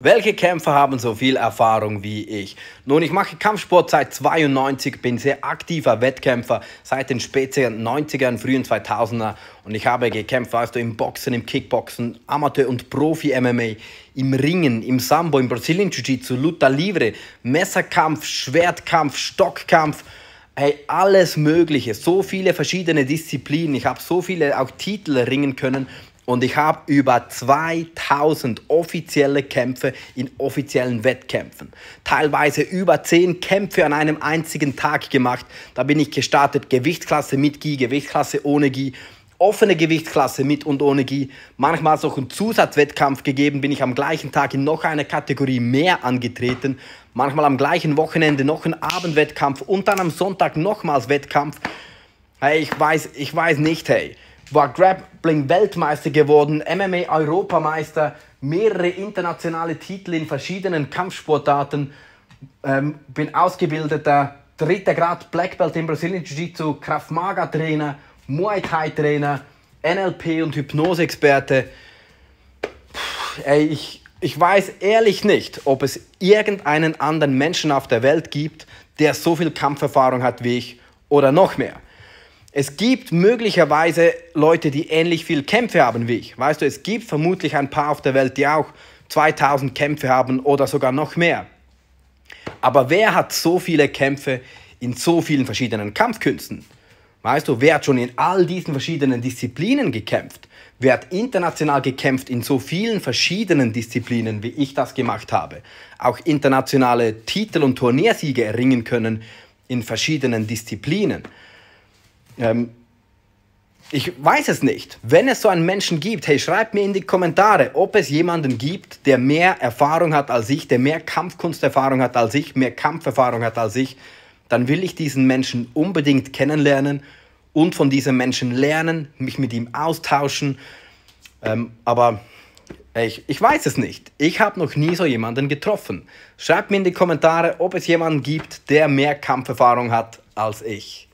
Welche Kämpfer haben so viel Erfahrung wie ich? Nun, ich mache Kampfsport seit 92, bin sehr aktiver Wettkämpfer seit den späten 90ern, frühen 2000er und ich habe gekämpft, weißt du, im Boxen, im Kickboxen, Amateur- und Profi-MMA, im Ringen, im Sambo, im Brasilien Jiu-Jitsu, Luta Livre, Messerkampf, Schwertkampf, Stockkampf, hey, alles Mögliche, so viele verschiedene Disziplinen. Ich habe so viele auch Titel ringen können und ich habe über 2000 offizielle Kämpfe in offiziellen Wettkämpfen, teilweise über 10 Kämpfe an einem einzigen Tag gemacht. Da bin ich gestartet, Gewichtsklasse mit Gi, Gewichtsklasse ohne Gi, offene Gewichtsklasse mit und ohne Gi. Manchmal hat es auch einen Zusatzwettkampf gegeben, bin ich am gleichen Tag in noch einer Kategorie mehr angetreten. Manchmal am gleichen Wochenende noch einen Abendwettkampf und dann am Sonntag nochmals Wettkampf. Hey, ich weiß, ich weiß nicht, hey war Grappling Weltmeister geworden, MMA Europameister, mehrere internationale Titel in verschiedenen Kampfsportarten, ähm, bin ausgebildeter dritter Grad Black Belt im Brasilien Jiu-Jitsu, Krav Maga Trainer, Muay Thai Trainer, NLP und Hypnose-Experte. Ey, ich, ich weiß ehrlich nicht, ob es irgendeinen anderen Menschen auf der Welt gibt, der so viel Kampferfahrung hat wie ich oder noch mehr. Es gibt möglicherweise Leute, die ähnlich viel Kämpfe haben wie ich. Weißt du, es gibt vermutlich ein paar auf der Welt, die auch 2000 Kämpfe haben oder sogar noch mehr. Aber wer hat so viele Kämpfe in so vielen verschiedenen Kampfkünsten? Weißt du, wer hat schon in all diesen verschiedenen Disziplinen gekämpft? Wer hat international gekämpft in so vielen verschiedenen Disziplinen, wie ich das gemacht habe? Auch internationale Titel und Turniersiege erringen können in verschiedenen Disziplinen. Ähm, ich weiß es nicht. Wenn es so einen Menschen gibt, hey, schreibt mir in die Kommentare, ob es jemanden gibt, der mehr Erfahrung hat als ich, der mehr Kampfkunsterfahrung hat als ich, mehr Kampferfahrung hat als ich. Dann will ich diesen Menschen unbedingt kennenlernen und von diesem Menschen lernen, mich mit ihm austauschen. Ähm, aber ich, ich weiß es nicht. Ich habe noch nie so jemanden getroffen. Schreibt mir in die Kommentare, ob es jemanden gibt, der mehr Kampferfahrung hat als ich.